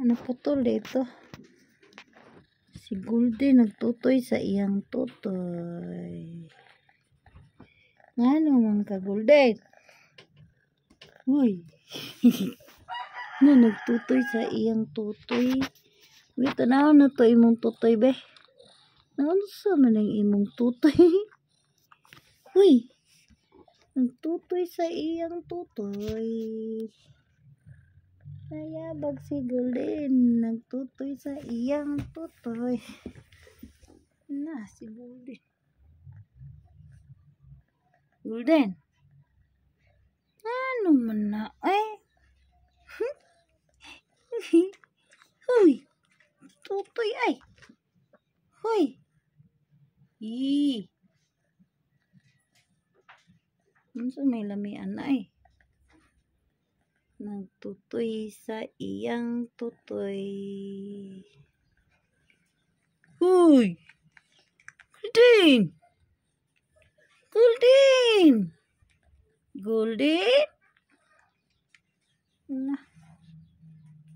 Ano naputol ito? si Goldie nagtutoy sa iyang tutoy ano man ka Goldie uy na ano, nagtutoy sa iyang tutoy wait na na to imong tutoy be ano sa man ang imong tutoy uy nagtutoy sa iyang tutoy Nayabag si Golden. Nagtutoy sa iyang tutoy. Na, si Golden. Gulden. Ano man na? Ay. Huy. Tutoy ay. Huy. Ii. Ano may lamian na eh nagtutoy sa iyang tutoy. Huy! Golden! Golden! Golden!